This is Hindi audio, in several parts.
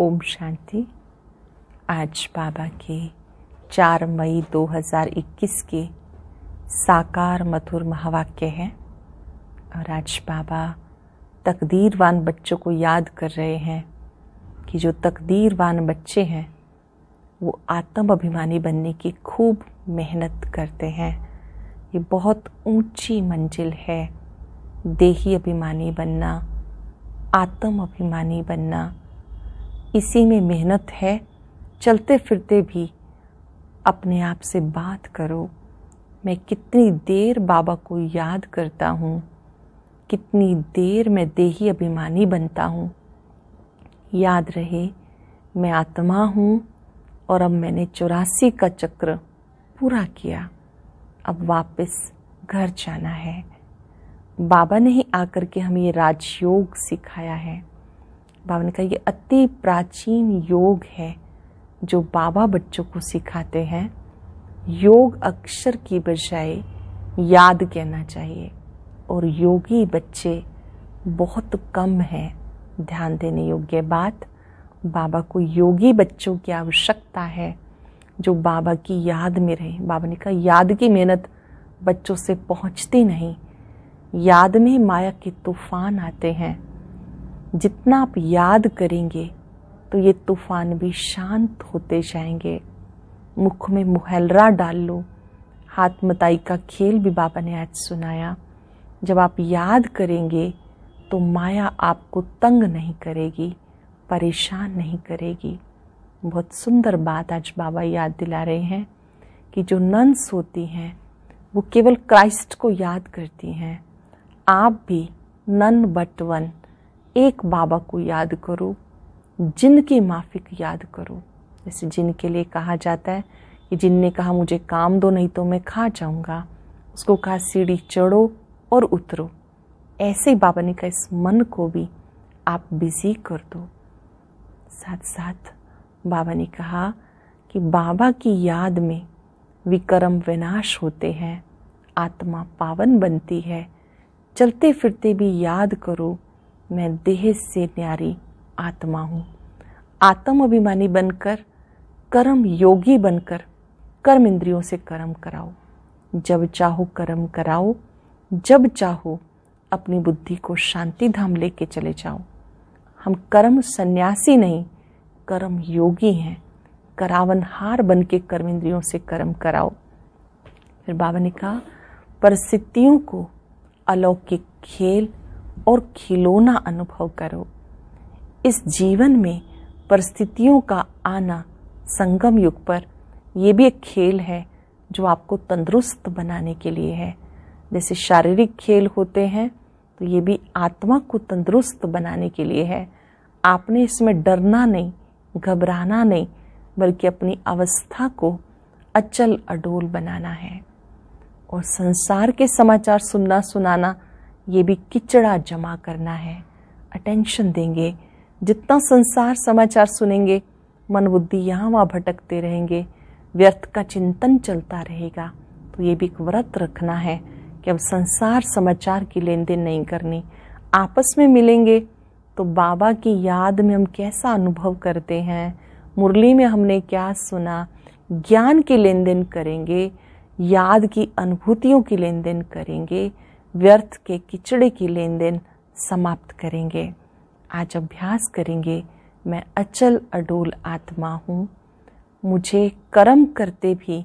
ओम शांति आज बाबा के 4 मई 2021 के साकार मथुर महावाक्य हैं और आज बाबा तकदीरवान बच्चों को याद कर रहे हैं कि जो तकदीरवान बच्चे हैं वो आत्म अभिमानी बनने की खूब मेहनत करते हैं ये बहुत ऊंची मंजिल है देही अभिमानी बनना आत्म अभिमानी बनना इसी में मेहनत है चलते फिरते भी अपने आप से बात करो मैं कितनी देर बाबा को याद करता हूँ कितनी देर मैं देही अभिमानी बनता हूँ याद रहे मैं आत्मा हूँ और अब मैंने चौरासी का चक्र पूरा किया अब वापस घर जाना है बाबा ने ही आकर के हमें ये राजयोग सिखाया है बाबा ने कहा ये अति प्राचीन योग है जो बाबा बच्चों को सिखाते हैं योग अक्षर की बजाय याद कहना चाहिए और योगी बच्चे बहुत कम हैं ध्यान देने योग्य बात बाबा को योगी बच्चों की आवश्यकता है जो बाबा की याद में रहे बाबा ने कहा याद की मेहनत बच्चों से पहुंचती नहीं याद में माया के तूफान आते हैं जितना आप याद करेंगे तो ये तूफान भी शांत होते जाएंगे मुख में मुहलरा डाल लो हाथ मताई का खेल भी बाबा ने आज सुनाया जब आप याद करेंगे तो माया आपको तंग नहीं करेगी परेशान नहीं करेगी बहुत सुंदर बात आज बाबा याद दिला रहे हैं कि जो नंस होती हैं वो केवल क्राइस्ट को याद करती हैं आप भी नन बट वन एक बाबा को याद करो जिनके माफिक याद करो जैसे जिनके लिए कहा जाता है कि जिनने कहा मुझे काम दो नहीं तो मैं खा जाऊंगा उसको कहा सीढ़ी चढ़ो और उतरो ऐसे ही बाबा ने कहा इस मन को भी आप बिजी कर दो साथ साथ बाबा ने कहा कि बाबा की याद में विक्रम विनाश होते हैं आत्मा पावन बनती है चलते फिरते भी याद करो मैं देह से न्यारी आत्मा हूँ आत्म अभिमानी बनकर कर्म योगी बनकर कर्म इंद्रियों से कर्म कराओ जब चाहो कर्म कराओ जब चाहो अपनी बुद्धि को शांति धाम लेके चले जाओ हम कर्म सन्यासी नहीं कर्म योगी हैं करावन हार बन के कर्म इंद्रियों से कर्म कराओ फिर बाबा ने कहा परिस्थितियों को अलौकिक खेल और खिलौना अनुभव करो इस जीवन में परिस्थितियों का आना संगम युग पर यह भी एक खेल है जो आपको तंदुरुस्त बनाने के लिए है जैसे शारीरिक खेल होते हैं तो ये भी आत्मा को तंदुरुस्त बनाने के लिए है आपने इसमें डरना नहीं घबराना नहीं बल्कि अपनी अवस्था को अचल अडोल बनाना है और संसार के समाचार सुनना सुनाना ये भी किचड़ा जमा करना है अटेंशन देंगे जितना संसार समाचार सुनेंगे मन बुद्धि यहाँ वहाँ भटकते रहेंगे व्यर्थ का चिंतन चलता रहेगा तो ये भी एक व्रत रखना है कि अब संसार समाचार की लेन देन नहीं करनी आपस में मिलेंगे तो बाबा की याद में हम कैसा अनुभव करते हैं मुरली में हमने क्या सुना ज्ञान की लेन देन करेंगे याद की अनुभूतियों की लेन देन करेंगे व्यर्थ के किचड़े की लेन देन समाप्त करेंगे आज अभ्यास करेंगे मैं अचल अडोल आत्मा हूँ मुझे कर्म करते भी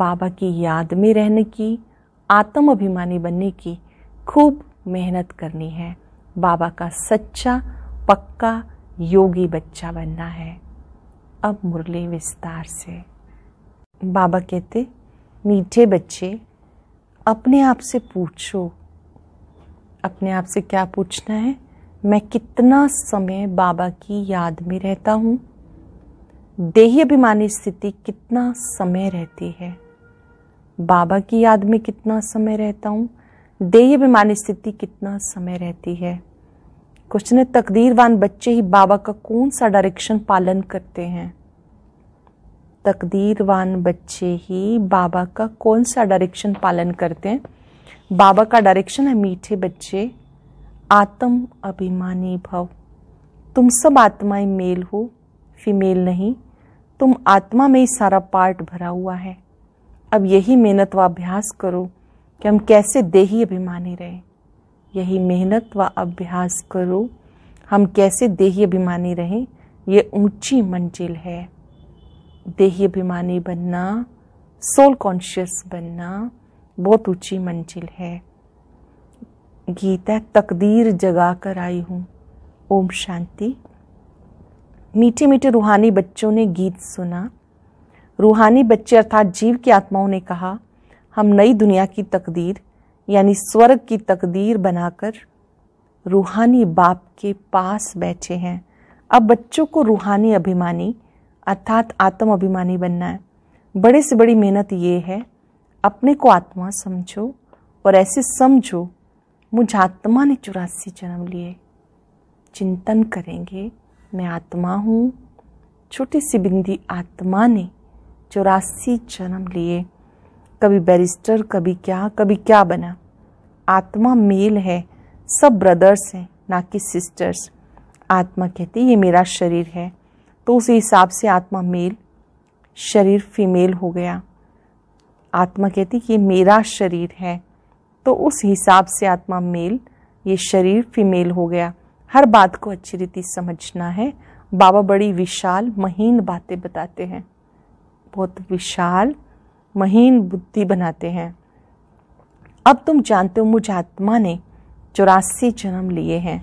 बाबा की याद में रहने की आत्म अभिमानी बनने की खूब मेहनत करनी है बाबा का सच्चा पक्का योगी बच्चा बनना है अब मुरली विस्तार से बाबा कहते मीठे बच्चे अपने आप से पूछो अपने आप से क्या पूछना है मैं कितना समय बाबा की याद में रहता हूँ देही अभिमानी स्थिति कितना समय रहती है बाबा की याद में कितना समय रहता हूँ देही अभिमानी स्थिति कितना समय रहती है क्वेश्चन है तकदीरवान बच्चे ही बाबा का कौन सा डायरेक्शन पालन करते हैं तकदीरवान बच्चे ही बाबा का कौन सा डायरेक्शन पालन करते हैं बाबा का डायरेक्शन है मीठे बच्चे आत्म अभिमानी भव तुम सब आत्माएं मेल हो फीमेल नहीं तुम आत्मा में ही सारा पार्ट भरा हुआ है अब यही मेहनत व अभ्यास करो कि हम कैसे देही अभिमानी रहे यही मेहनत व अभ्यास करो हम कैसे देही अभिमानी रहें ये ऊंची मंजिल है देही अभिमानी बनना सोल कॉन्शियस बनना बहुत ऊंची मंजिल है गीता तकदीर जगा कर आई हूँ ओम शांति मीठे मीठे रूहानी बच्चों ने गीत सुना रूहानी बच्चे अर्थात जीव की आत्माओं ने कहा हम नई दुनिया की तकदीर यानी स्वर्ग की तकदीर बनाकर रूहानी बाप के पास बैठे हैं अब बच्चों को रूहानी अभिमानी अर्थात आत्म अभिमानी बनना है बड़े से बड़ी मेहनत ये है अपने को आत्मा समझो और ऐसे समझो मुझ आत्मा ने चौरासी जन्म लिए चिंतन करेंगे मैं आत्मा हूँ छोटी सी बिंदी आत्मा ने चौरासी जन्म लिए कभी बैरिस्टर कभी क्या कभी क्या बना आत्मा मेल है सब ब्रदर्स हैं ना कि सिस्टर्स आत्मा कहती ये मेरा शरीर है तो उस हिसाब से आत्मा मेल शरीर फीमेल हो गया आत्मा कहती कि ये मेरा शरीर है तो उस हिसाब से आत्मा मेल ये शरीर फीमेल हो गया हर बात को अच्छी रीति समझना है बाबा बड़ी विशाल महीन बातें बताते हैं बहुत विशाल महीन बुद्धि बनाते हैं अब तुम जानते हो मुझ आत्मा ने चौरासी जन्म लिए हैं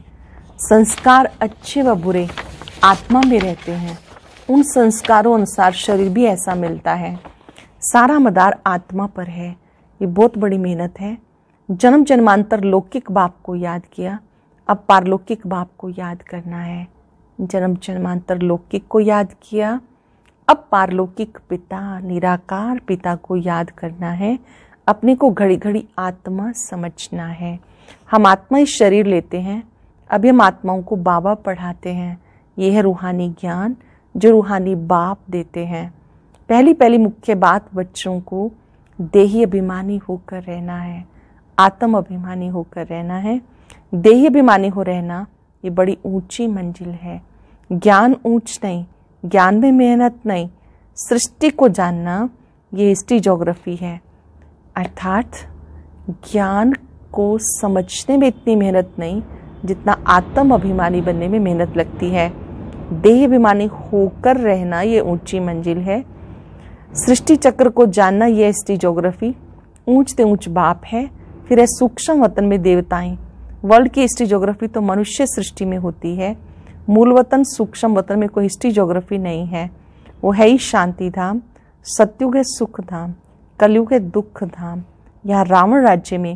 संस्कार अच्छे व बुरे आत्मा में रहते हैं उन संस्कारों अनुसार शरीर भी ऐसा मिलता है सारा मदार आत्मा पर है ये बहुत बड़ी मेहनत है जन्म जन्मांतर लौकिक बाप को याद किया अब पारलौकिक बाप को याद करना है जन्म जन्मांतर लौकिक को याद किया अब पारलौकिक पिता निराकार पिता को याद करना है अपने को घड़ी घड़ी आत्मा समझना है हम आत्मा ही शरीर लेते हैं अभी हम आत्माओं को बाबा पढ़ाते हैं ये है रूहानी ज्ञान जो रूहानी बाप देते हैं पहली पहली मुख्य बात बच्चों को देही अभिमानी होकर रहना है आत्म अभिमानी होकर रहना है देही अभिमानी हो रहना ये बड़ी ऊंची मंजिल है ज्ञान ऊंच नहीं ज्ञान में मेहनत नहीं सृष्टि को जानना ये हिस्ट्री जोग्राफी है अर्थात ज्ञान को समझने में इतनी मेहनत नहीं जितना आत्म अभिमानी बनने में मेहनत लगती है देह देहाभिमानी होकर रहना ये ऊंची मंजिल है सृष्टि चक्र को जानना ये एसटी जोग्राफी ऊंच ते ऊंच बाप है फिर है सूक्ष्म वतन में देवताएं वर्ल्ड की हिस्ट्री जोग्राफी तो मनुष्य सृष्टि में होती है मूल वतन सूक्ष्म वतन में कोई हिस्ट्री जोग्राफी नहीं है वो है ही शांति धाम सत्युग है सुख धाम कलयुग है दुख धाम यहाँ रावण राज्य में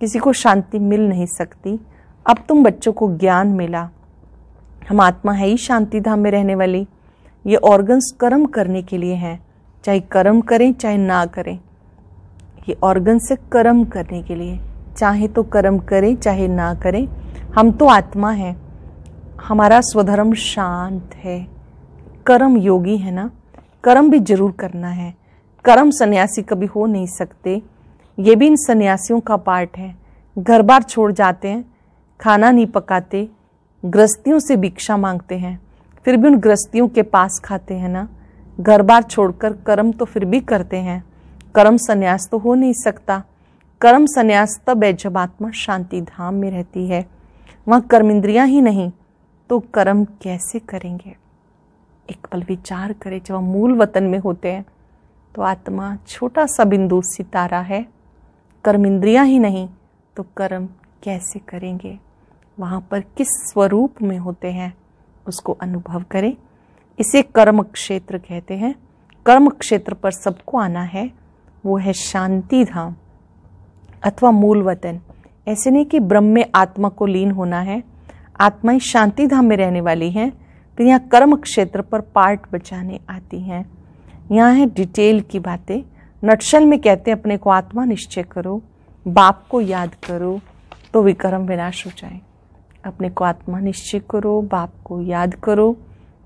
किसी को शांति मिल नहीं सकती अब तुम बच्चों को ज्ञान मिला हम आत्मा है ही शांति धाम में रहने वाली ये ऑर्गन्स कर्म करने के लिए हैं चाहे कर्म करें चाहे ना करें ये ऑर्गन से कर्म करने के लिए चाहे तो कर्म करें चाहे ना करें हम तो आत्मा हैं हमारा स्वधर्म शांत है कर्म योगी है ना कर्म भी जरूर करना है कर्म सन्यासी कभी हो नहीं सकते ये भी इन सन्यासियों का पार्ट है घर बार छोड़ जाते हैं खाना नहीं पकाते ग्रस्तियों से भिक्षा मांगते हैं फिर भी उन ग्रस्तियों के पास खाते हैं ना घर बार छोड़कर कर्म तो फिर भी करते हैं कर्म संन्यास तो हो नहीं सकता कर्म संन्यास तब है जब आत्मा शांति धाम में रहती है वहाँ कर्म इंद्रिया ही नहीं तो कर्म कैसे करेंगे एक पल विचार करें जब हम मूल वतन में होते हैं तो आत्मा छोटा सा बिंदु सितारा है कर्म इंद्रिया ही नहीं तो कर्म कैसे करेंगे वहाँ पर किस स्वरूप में होते हैं उसको अनुभव करें इसे कर्म क्षेत्र कहते हैं कर्म क्षेत्र पर सबको आना है वो है शांति धाम अथवा मूल वतन ऐसे नहीं कि ब्रह्म में आत्मा को लीन होना है आत्माएं शांति धाम में रहने वाली हैं तो यहाँ कर्म क्षेत्र पर पार्ट बचाने आती हैं यहाँ है डिटेल की बातें नटशल में कहते हैं अपने को आत्मा निश्चय करो बाप को याद करो तो विक्रम विनाश हो जाए अपने को आत्मा निश्चय करो बाप को याद करो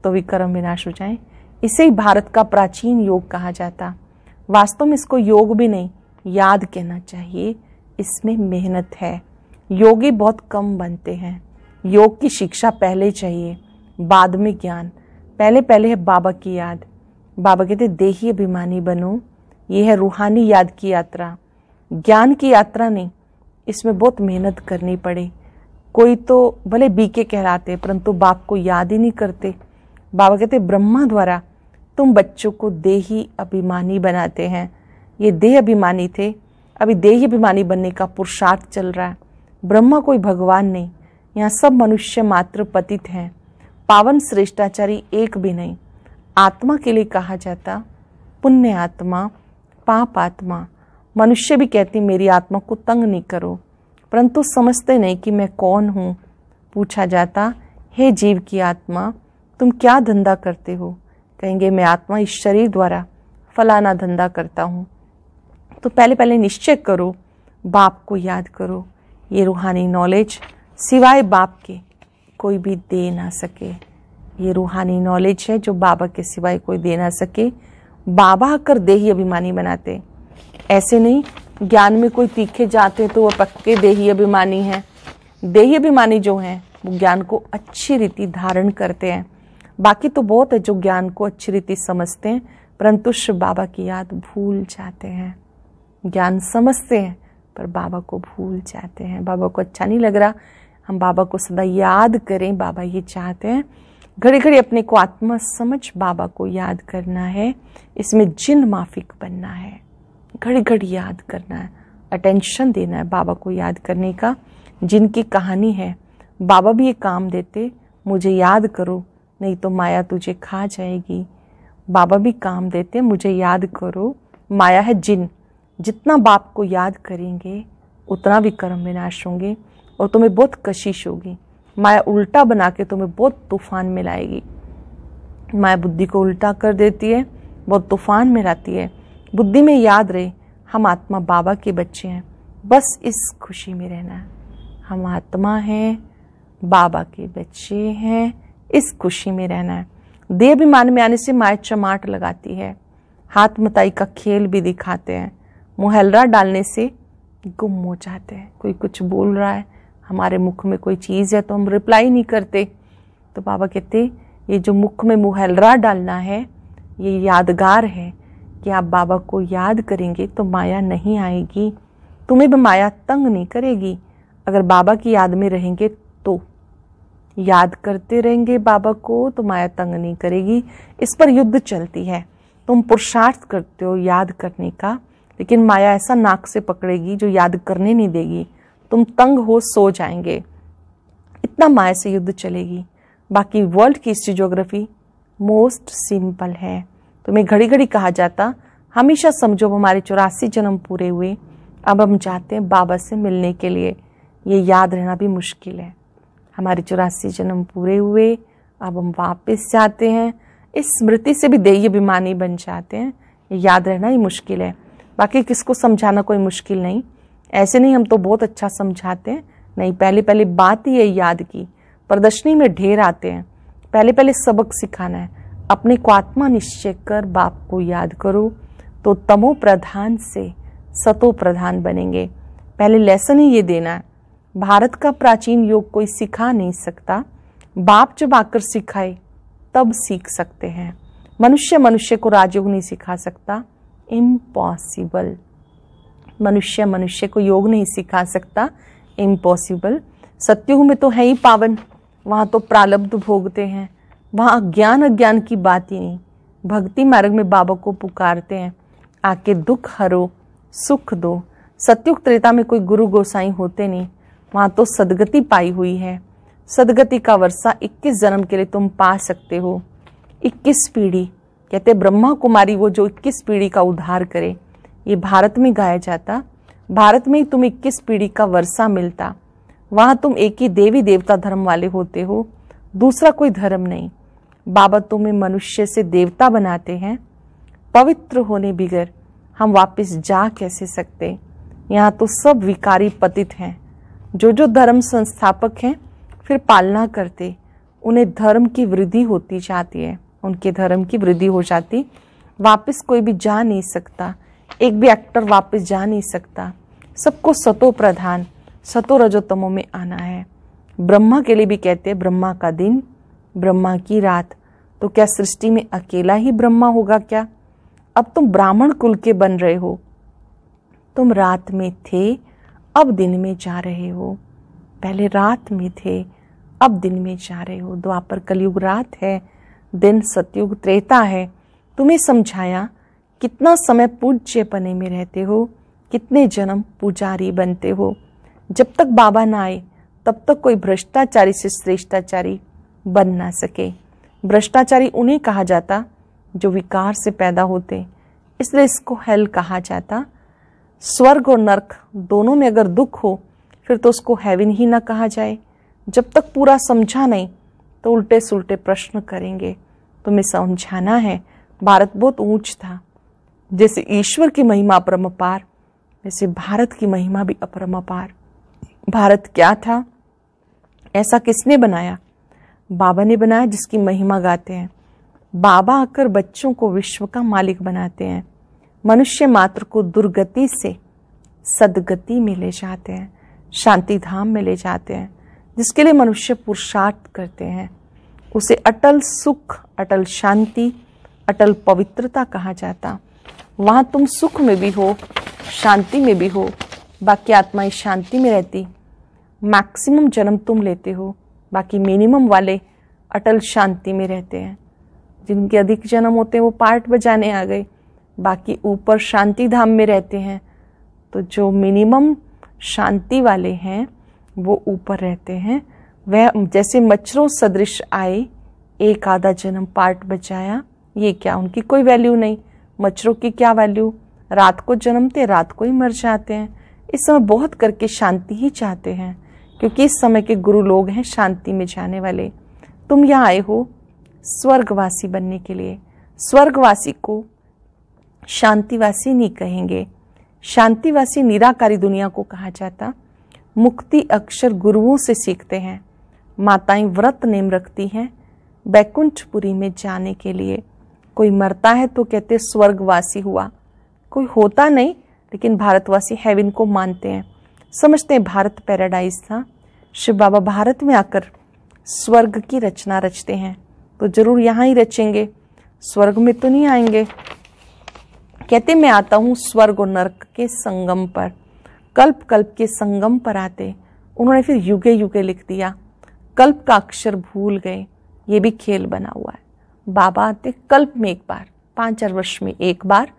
तो विक्रम विनाश हो जाए इसे ही भारत का प्राचीन योग कहा जाता वास्तव में इसको योग भी नहीं याद कहना चाहिए इसमें मेहनत है योगी बहुत कम बनते हैं योग की शिक्षा पहले चाहिए बाद में ज्ञान पहले पहले है बाबा की याद बाबा कहते देही अभिमानी बनो ये है रूहानी याद की यात्रा ज्ञान की यात्रा नहीं इसमें बहुत मेहनत करनी पड़े कोई तो भले बीके कहलाते परंतु बाप को याद ही नहीं करते बाबा कहते ब्रह्मा द्वारा तुम बच्चों को देही अभिमानी बनाते हैं ये देह अभिमानी थे अभी देही अभिमानी बनने का पुरुषार्थ चल रहा है ब्रह्मा कोई भगवान नहीं यहाँ सब मनुष्य मात्र पतित हैं पावन श्रेष्ठाचारी एक भी नहीं आत्मा के लिए कहा जाता पुण्य आत्मा पाप आत्मा मनुष्य भी कहती मेरी आत्मा को तंग नहीं करो परंतु समझते नहीं कि मैं कौन हूँ पूछा जाता हे जीव की आत्मा तुम क्या धंधा करते हो कहेंगे मैं आत्मा इस शरीर द्वारा फलाना धंधा करता हूँ तो पहले पहले निश्चय करो बाप को याद करो ये रूहानी नॉलेज सिवाय बाप के कोई भी दे ना सके ये रूहानी नॉलेज है जो बाबा के सिवाय कोई दे ना सके बाबा कर दे ही अभिमानी बनाते ऐसे नहीं ज्ञान में कोई तीखे जाते हैं तो वह पक्के देही अभिमानी हैं देही अभिमानी जो हैं वो ज्ञान को अच्छी रीति धारण करते हैं बाकी तो बहुत है जो ज्ञान को अच्छी रीति समझते हैं परंतु शिव बाबा की याद भूल जाते हैं ज्ञान समझते हैं पर बाबा को भूल जाते हैं बाबा को अच्छा नहीं लग रहा हम बाबा को सदा याद करें बाबा ये चाहते हैं घड़ी घड़ी अपने को आत्मा समझ बाबा को याद करना है इसमें जिन माफिक बनना है घड़ी घड़ी याद करना है अटेंशन देना है बाबा को याद करने का जिनकी कहानी है बाबा भी ये काम देते मुझे याद करो नहीं तो माया तुझे खा जाएगी बाबा भी काम देते मुझे याद करो माया है जिन जितना बाप को याद करेंगे उतना भी कर्म विनाश होंगे और तुम्हें बहुत कशिश होगी माया उल्टा बना के तुम्हें बहुत तूफान में लाएगी माया बुद्धि को उल्टा कर देती है बहुत तूफान में है बुद्धि में याद रहे हम आत्मा बाबा के बच्चे हैं बस इस खुशी में रहना है हम आत्मा हैं बाबा के बच्चे हैं इस खुशी में रहना है देह अभिमान में आने से माए चमाट लगाती है हाथ मताई का खेल भी दिखाते हैं मुहलरा डालने से गुम हो जाते हैं कोई कुछ बोल रहा है हमारे मुख में कोई चीज़ है तो हम रिप्लाई नहीं करते तो बाबा कहते ये जो मुख में मुहलरा डालना है ये यादगार है कि आप बाबा को याद करेंगे तो माया नहीं आएगी तुम्हें भी माया तंग नहीं करेगी अगर बाबा की याद में रहेंगे तो याद करते रहेंगे बाबा को तो माया तंग नहीं करेगी इस पर युद्ध चलती है तुम पुरुषार्थ करते हो याद करने का लेकिन माया ऐसा नाक से पकड़ेगी जो याद करने नहीं देगी तुम तंग हो सो जाएंगे इतना माया से युद्ध चलेगी बाकी वर्ल्ड की हिस्ट्री जोग्राफी मोस्ट सिंपल है तुम्हें घड़ी घड़ी कहा जाता हमेशा समझो हमारे चौरासी जन्म पूरे हुए अब हम जाते हैं बाबा से मिलने के लिए ये याद रहना भी मुश्किल है हमारे चौरासी जन्म पूरे हुए अब हम वापस जाते हैं इस स्मृति से भी देय अभिमानी बन जाते हैं ये याद रहना ही मुश्किल है बाकी किसको समझाना कोई मुश्किल नहीं ऐसे नहीं हम तो बहुत अच्छा समझाते हैं नहीं पहले पहले बात ही है याद की प्रदर्शनी में ढेर आते हैं पहले पहले सबक सिखाना है अपने को निश्चय कर बाप को याद करो तो तमो प्रधान से सतो प्रधान बनेंगे पहले लेसन ही ये देना है भारत का प्राचीन योग कोई सिखा नहीं सकता बाप जब आकर सिखाए तब सीख सकते हैं मनुष्य मनुष्य को राजयोग नहीं सिखा सकता इम्पॉसिबल मनुष्य मनुष्य को योग नहीं सिखा सकता इम्पॉसिबल सत्युग में तो है ही पावन वहाँ तो प्रालब्ध भोगते हैं वहाँ अज्ञान अज्ञान की बात ही नहीं भक्ति मार्ग में बाबा को पुकारते हैं आके दुख हरो सुख दो सत्युग त्रेता में कोई गुरु गोसाई होते नहीं वहाँ तो सदगति पाई हुई है सदगति का वर्षा 21 जन्म के लिए तुम पा सकते हो 21 पीढ़ी कहते ब्रह्मा कुमारी वो जो 21 पीढ़ी का उद्धार करे ये भारत में गाया जाता भारत में ही तुम 21 पीढ़ी का वर्षा मिलता वहाँ तुम एक ही देवी देवता धर्म वाले होते हो दूसरा कोई धर्म नहीं बाबतों में मनुष्य से देवता बनाते हैं पवित्र होने बिगर हम वापस जा कैसे सकते यहाँ तो सब विकारी पतित हैं जो जो धर्म संस्थापक हैं फिर पालना करते उन्हें धर्म की वृद्धि होती जाती है उनके धर्म की वृद्धि हो जाती वापस कोई भी जा नहीं सकता एक भी एक्टर वापस जा नहीं सकता सबको सतो प्रधान सतो रजोतमों में आना है ब्रह्मा के लिए भी कहते हैं ब्रह्मा का दिन ब्रह्मा की रात तो क्या सृष्टि में अकेला ही ब्रह्मा होगा क्या अब तुम ब्राह्मण कुल के बन रहे हो तुम रात में थे अब दिन में जा रहे हो पहले रात में थे अब दिन में जा रहे हो द्वापर कलयुग रात है दिन सतयुग त्रेता है तुम्हें समझाया कितना समय पूज्य पने में रहते हो कितने जन्म पुजारी बनते हो जब तक बाबा ना आए तब तक कोई भ्रष्टाचारी से श्रेष्ठाचारी बन ना सके भ्रष्टाचारी उन्हें कहा जाता जो विकार से पैदा होते इसलिए इसको हेल कहा जाता स्वर्ग और नर्क दोनों में अगर दुख हो फिर तो उसको हैविन ही ना कहा जाए जब तक पूरा समझा नहीं तो उल्टे सुलटे प्रश्न करेंगे तुम्हें समझाना है भारत बहुत ऊंच था जैसे ईश्वर की महिमा अपरमपार वैसे भारत की महिमा भी अपरमपार भारत क्या था ऐसा किसने बनाया बाबा ने बनाया जिसकी महिमा गाते हैं बाबा आकर बच्चों को विश्व का मालिक बनाते हैं मनुष्य मात्र को दुर्गति से सदगति में ले जाते हैं शांति धाम में ले जाते हैं जिसके लिए मनुष्य पुरुषार्थ करते हैं उसे अटल सुख अटल शांति अटल पवित्रता कहा जाता वहाँ तुम सुख में भी हो शांति में भी हो बाकी आत्माएं शांति में रहती मैक्सिमम जन्म तुम लेते हो बाकी मिनिमम वाले अटल शांति में रहते हैं जिनके अधिक जन्म होते हैं वो पार्ट बजाने आ गए बाकी ऊपर शांति धाम में रहते हैं तो जो मिनिमम शांति वाले हैं वो ऊपर रहते हैं वह जैसे मच्छरों सदृश आए एक आधा जन्म पार्ट बचाया ये क्या उनकी कोई वैल्यू नहीं मच्छरों की क्या वैल्यू रात को जन्मते रात को ही मर जाते हैं इस समय बहुत करके शांति ही चाहते हैं क्योंकि इस समय के गुरु लोग हैं शांति में जाने वाले तुम यहाँ आए हो स्वर्गवासी बनने के लिए स्वर्गवासी को शांतिवासी नहीं कहेंगे शांतिवासी निराकारी दुनिया को कहा जाता मुक्ति अक्षर गुरुओं से सीखते हैं माताएं व्रत नेम रखती हैं बैकुंठपुरी में जाने के लिए कोई मरता है तो कहते स्वर्गवासी हुआ कोई होता नहीं लेकिन भारतवासी हैविन को मानते हैं समझते हैं भारत पैराडाइज था शिव बाबा भारत में आकर स्वर्ग की रचना रचते हैं तो जरूर यहाँ ही रचेंगे स्वर्ग में तो नहीं आएंगे कहते मैं आता हूँ स्वर्ग और नर्क के संगम पर कल्प कल्प के संगम पर आते उन्होंने फिर युगे युगे लिख दिया कल्प का अक्षर भूल गए ये भी खेल बना हुआ है बाबा आते कल्प में एक बार पाँच चार वर्ष में एक बार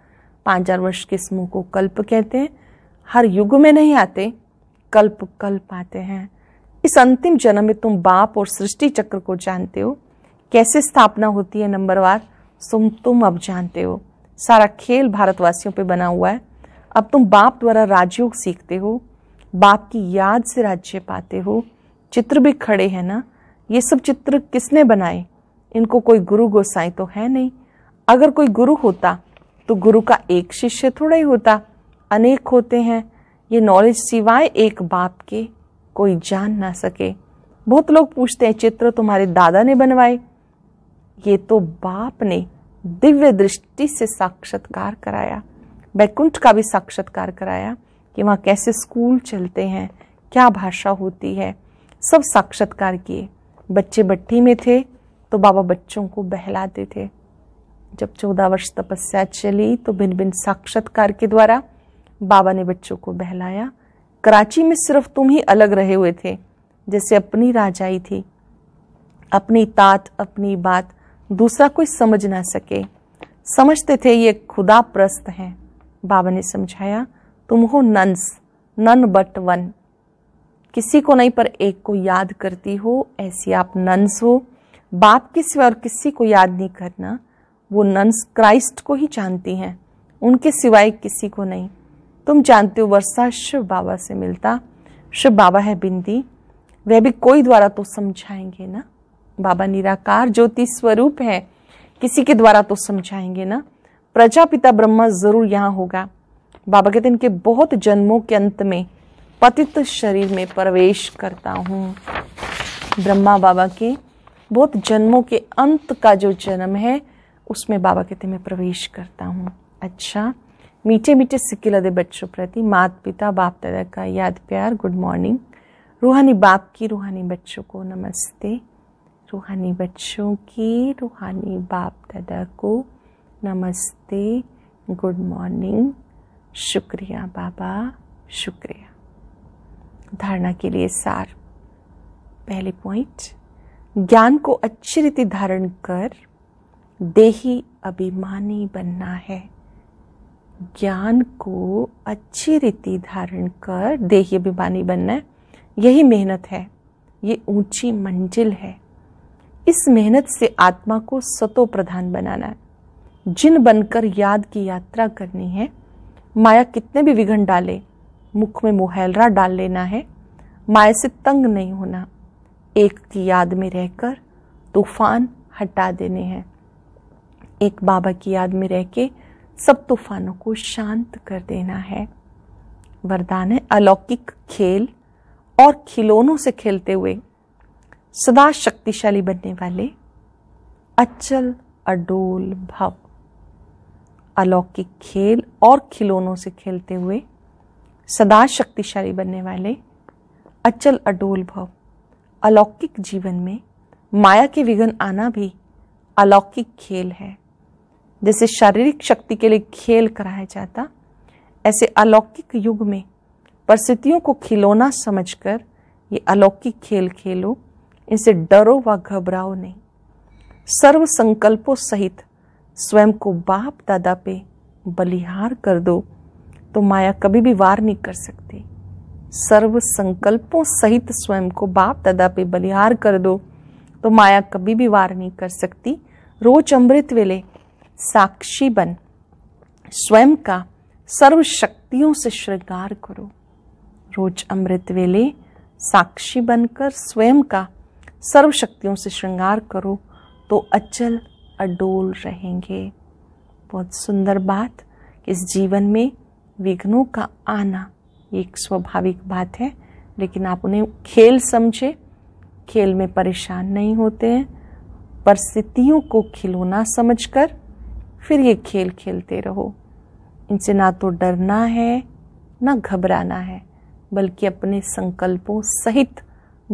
पाँच चार वर्ष के समूह को कल्प कहते हैं हर युग में नहीं आते कल्प कल्प आते हैं इस अंतिम जन्म में तुम बाप और सृष्टि चक्र को जानते हो कैसे स्थापना होती है नंबरवार तुम तुम अब जानते हो सारा खेल भारतवासियों पे बना हुआ है अब तुम बाप द्वारा राजयोग सीखते हो बाप की याद से राज्य पाते हो चित्र भी खड़े हैं ना ये सब चित्र किसने बनाए इनको कोई गुरु गोसाई तो है नहीं अगर कोई गुरु होता तो गुरु का एक शिष्य थोड़ा ही होता अनेक होते हैं ये नॉलेज सिवाय एक बाप के कोई जान ना सके बहुत लोग पूछते हैं चित्र तुम्हारे दादा ने बनवाए ये तो बाप ने दिव्य दृष्टि से साक्षात्कार कराया बैकुंठ का भी साक्षात्कार कराया कि वहाँ कैसे स्कूल चलते हैं क्या भाषा होती है सब साक्षात्कार किए बच्चे भट्टी में थे तो बाबा बच्चों को बहलाते थे जब चौदह वर्ष तपस्या चली तो भिन्न भिन्न साक्षात्कार के द्वारा बाबा ने बच्चों को बहलाया कराची में सिर्फ तुम ही अलग रहे हुए थे जैसे अपनी राजाई थी अपनी तात अपनी बात दूसरा कोई समझ ना सके समझते थे ये खुदा प्रस्त है बाबा ने समझाया तुम हो नंस नन बट वन किसी को नहीं पर एक को याद करती हो ऐसी आप नंस हो बाप के सिवा और किसी को याद नहीं करना वो नंस क्राइस्ट को ही जानती हैं उनके सिवाय किसी को नहीं तुम जानते हो वर्षा शिव बाबा से मिलता शिव बाबा है बिंदी वह भी कोई द्वारा तो समझाएंगे ना बाबा निराकार ज्योति स्वरूप है किसी के द्वारा तो समझाएंगे ना प्रजापिता ब्रह्मा जरूर यहाँ होगा बाबा कहते इनके बहुत जन्मों के अंत में पतित शरीर में प्रवेश करता हूँ ब्रह्मा बाबा के बहुत जन्मों के अंत का जो जन्म है उसमें बाबा कहते मैं प्रवेश करता हूँ अच्छा मीठे मीठे सिक्के सिक्किलदे बच्चों प्रति मात पिता बाप दादा का याद प्यार गुड मॉर्निंग रूहानी बाप की रूहानी बच्चों को नमस्ते रूहानी बच्चों की रूहानी बाप दादा को नमस्ते गुड मॉर्निंग शुक्रिया बाबा शुक्रिया धारणा के लिए सार पहले पॉइंट ज्ञान को अच्छी रीति धारण कर देही अभिमानी बनना है ज्ञान को अच्छी रीति धारण कर देही अभिमानी बनना है यही मेहनत है ये ऊंची मंजिल है इस मेहनत से आत्मा को सतो प्रधान बनाना है जिन बनकर याद की यात्रा करनी है माया कितने भी विघन डाले मुख में मुहैलरा डाल लेना है माया से तंग नहीं होना एक की याद में रहकर तूफान हटा देने हैं एक बाबा की याद में रह के सब तूफानों को शांत कर देना है वरदान है अलौकिक खेल और खिलौनों से खेलते हुए सदा शक्तिशाली बनने वाले अचल अडोल भाव अलौकिक खेल और खिलौनों से खेलते हुए सदा शक्तिशाली बनने वाले अचल अडोल भाव अलौकिक जीवन में माया के विघन आना भी अलौकिक खेल है जैसे शारीरिक शक्ति के लिए खेल कराया जाता ऐसे अलौकिक युग में परिस्थितियों को खिलौना समझकर ये अलौकिक खेल खेलो इनसे डरो व घबराओ नहीं सर्व संकल्पों सहित स्वयं को बाप दादा पे बलिहार कर दो तो माया कभी भी वार नहीं कर सकती सर्व संकल्पों सहित स्वयं को बाप दादा पे बलिहार कर दो तो माया कभी भी वार नहीं कर सकती रोज अमृत वेले साक्षी बन स्वयं का सर्व शक्तियों से श्रृंगार करो रोज अमृत वेले साक्षी बनकर स्वयं का सर्व शक्तियों से श्रृंगार करो तो अचल अडोल रहेंगे बहुत सुंदर बात इस जीवन में विघ्नों का आना एक स्वाभाविक बात है लेकिन आप उन्हें खेल समझे खेल में परेशान नहीं होते हैं परिस्थितियों को खिलौना समझकर फिर ये खेल खेलते रहो इनसे ना तो डरना है ना घबराना है बल्कि अपने संकल्पों सहित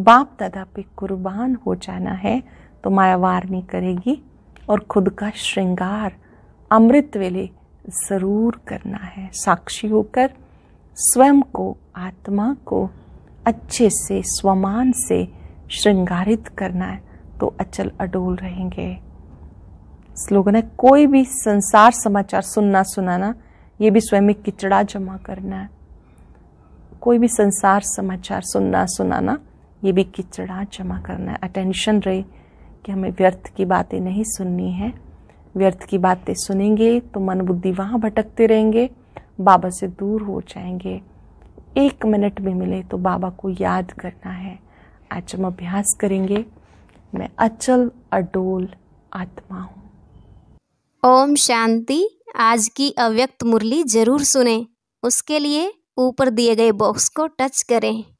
बाप दादा पे कुर्बान हो जाना है तो माया नहीं करेगी और खुद का श्रृंगार अमृत वेले ज़रूर करना है साक्षी होकर स्वयं को आत्मा को अच्छे से स्वमान से श्रृंगारित करना है तो अचल अडोल रहेंगे स्लोगन है कोई भी संसार समाचार सुनना सुनाना ये भी स्वयं में किचड़ा जमा करना है कोई भी संसार समाचार सुनना सुनाना ये भी किचड़ा जमा करना है अटेंशन रहे कि हमें व्यर्थ की बातें नहीं सुननी है व्यर्थ की बातें सुनेंगे तो मन बुद्धि वहाँ भटकते रहेंगे बाबा से दूर हो जाएंगे एक मिनट में मिले तो बाबा को याद करना है आज हम अभ्यास करेंगे मैं अचल अडोल आत्मा हूँ ओम शांति आज की अव्यक्त मुरली जरूर सुने उसके लिए ऊपर दिए गए बॉक्स को टच करें